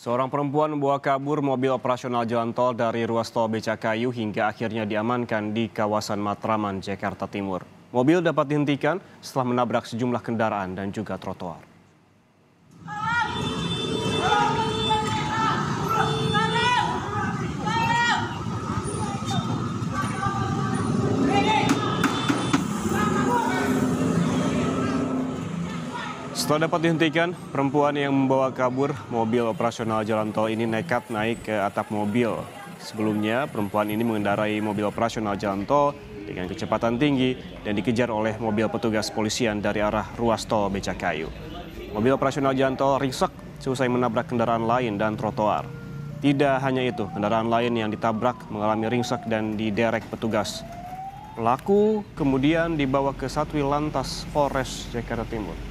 Seorang perempuan membawa kabur mobil operasional jalan tol dari ruas tol Becakayu hingga akhirnya diamankan di kawasan Matraman, Jakarta Timur. Mobil dapat dihentikan setelah menabrak sejumlah kendaraan dan juga trotoar. Setelah dapat dihentikan, perempuan yang membawa kabur mobil operasional jalan tol ini nekat naik ke atap mobil. Sebelumnya, perempuan ini mengendarai mobil operasional jalan tol dengan kecepatan tinggi dan dikejar oleh mobil petugas polisian dari arah ruas tol Becakayu. Mobil operasional jalan tol ringsek seusai menabrak kendaraan lain dan trotoar. Tidak hanya itu, kendaraan lain yang ditabrak mengalami ringsek dan diderek petugas Pelaku kemudian dibawa ke Satwi Lantas Polres Jakarta Timur.